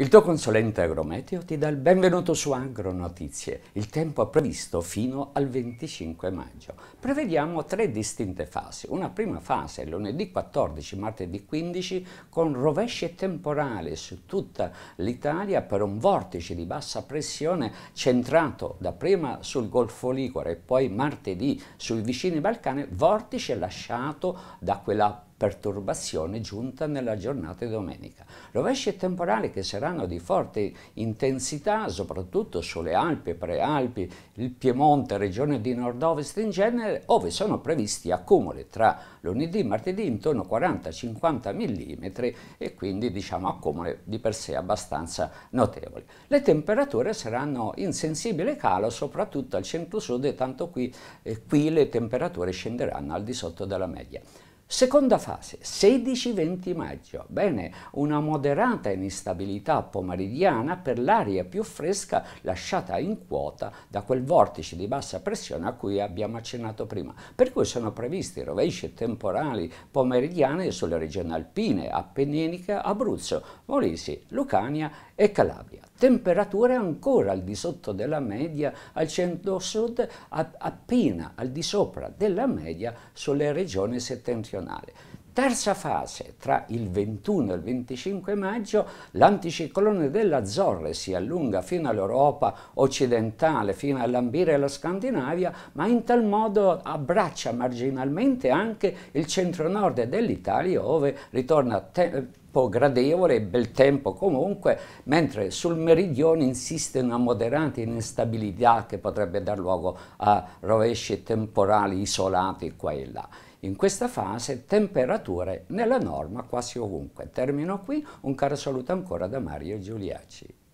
Il tuo consulente agrometeo ti dà il benvenuto su Agronotizie. Il tempo è previsto fino al 25 maggio. Prevediamo tre distinte fasi. Una prima fase lunedì 14, martedì 15 con rovesce temporale su tutta l'Italia per un vortice di bassa pressione centrato dapprima sul Golfo Ligure e poi martedì sui vicini Balcani, vortice lasciato da quella perturbazione giunta nella giornata di domenica. Rovesci temporali che saranno di forte intensità, soprattutto sulle Alpi, Prealpi, il Piemonte, regione di nord-ovest in genere, ove sono previsti accumuli tra lunedì e martedì intorno a 40-50 mm e quindi diciamo accumuli di per sé abbastanza notevoli. Le temperature saranno in sensibile calo, soprattutto al centro-sud e tanto qui, eh, qui le temperature scenderanno al di sotto della media. Seconda fase, 16-20 maggio. Bene, una moderata instabilità pomeridiana per l'aria più fresca lasciata in quota da quel vortice di bassa pressione a cui abbiamo accennato prima. Per cui sono previsti rovesci temporali pomeridiane sulle regioni alpine, appenniniche, Abruzzo, Molisi, Lucania e Calabria. Temperature ancora al di sotto della media al centro-sud, appena al di sopra della media sulle regioni settentrionali nazionale. Terza fase, tra il 21 e il 25 maggio, l'anticiclone delle Azzorre si allunga fino all'Europa occidentale, fino a lambire la Scandinavia, ma in tal modo abbraccia marginalmente anche il centro-nord dell'Italia, dove ritorna tempo gradevole, e bel tempo comunque, mentre sul meridione insiste una moderata instabilità che potrebbe dar luogo a rovesci temporali isolati qua e là in questa fase temperature nella norma quasi ovunque. Termino qui, un caro saluto ancora da Mario Giuliacci.